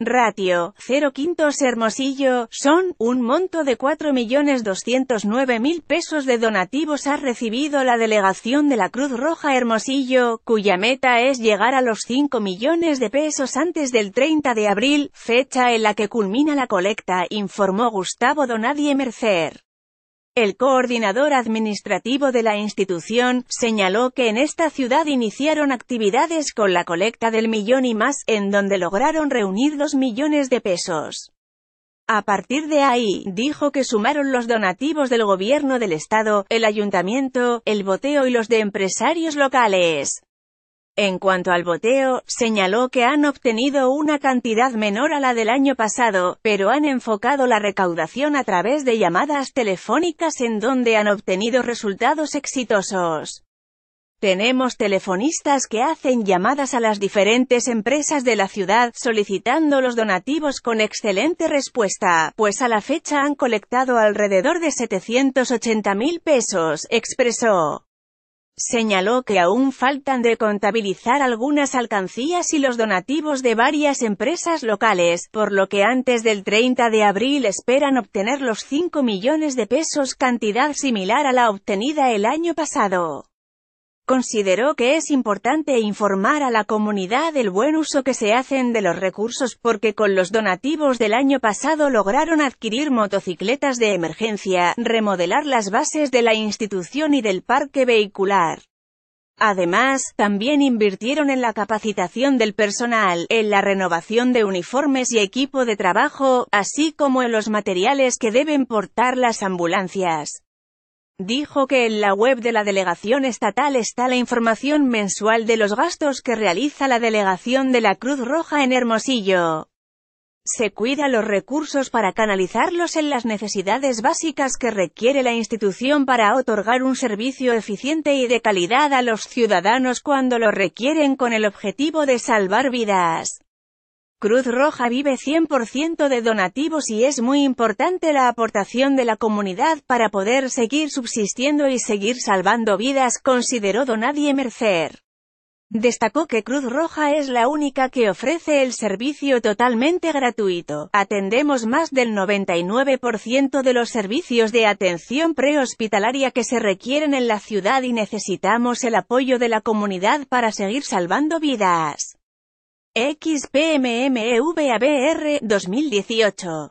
Ratio, 0 quintos Hermosillo, son, un monto de 4.209.000 pesos de donativos ha recibido la delegación de la Cruz Roja Hermosillo, cuya meta es llegar a los 5 millones de pesos antes del 30 de abril, fecha en la que culmina la colecta, informó Gustavo Donadie Mercer. El coordinador administrativo de la institución, señaló que en esta ciudad iniciaron actividades con la colecta del millón y más, en donde lograron reunir dos millones de pesos. A partir de ahí, dijo que sumaron los donativos del gobierno del estado, el ayuntamiento, el boteo y los de empresarios locales. En cuanto al boteo, señaló que han obtenido una cantidad menor a la del año pasado, pero han enfocado la recaudación a través de llamadas telefónicas en donde han obtenido resultados exitosos. Tenemos telefonistas que hacen llamadas a las diferentes empresas de la ciudad, solicitando los donativos con excelente respuesta, pues a la fecha han colectado alrededor de 780 mil pesos, expresó. Señaló que aún faltan de contabilizar algunas alcancías y los donativos de varias empresas locales, por lo que antes del 30 de abril esperan obtener los 5 millones de pesos cantidad similar a la obtenida el año pasado. Consideró que es importante informar a la comunidad del buen uso que se hacen de los recursos porque con los donativos del año pasado lograron adquirir motocicletas de emergencia, remodelar las bases de la institución y del parque vehicular. Además, también invirtieron en la capacitación del personal, en la renovación de uniformes y equipo de trabajo, así como en los materiales que deben portar las ambulancias. Dijo que en la web de la delegación estatal está la información mensual de los gastos que realiza la delegación de la Cruz Roja en Hermosillo. Se cuida los recursos para canalizarlos en las necesidades básicas que requiere la institución para otorgar un servicio eficiente y de calidad a los ciudadanos cuando lo requieren con el objetivo de salvar vidas. Cruz Roja vive 100% de donativos y es muy importante la aportación de la comunidad para poder seguir subsistiendo y seguir salvando vidas, consideró Donadie Mercer. Destacó que Cruz Roja es la única que ofrece el servicio totalmente gratuito. Atendemos más del 99% de los servicios de atención prehospitalaria que se requieren en la ciudad y necesitamos el apoyo de la comunidad para seguir salvando vidas. XPMMEVABR 2018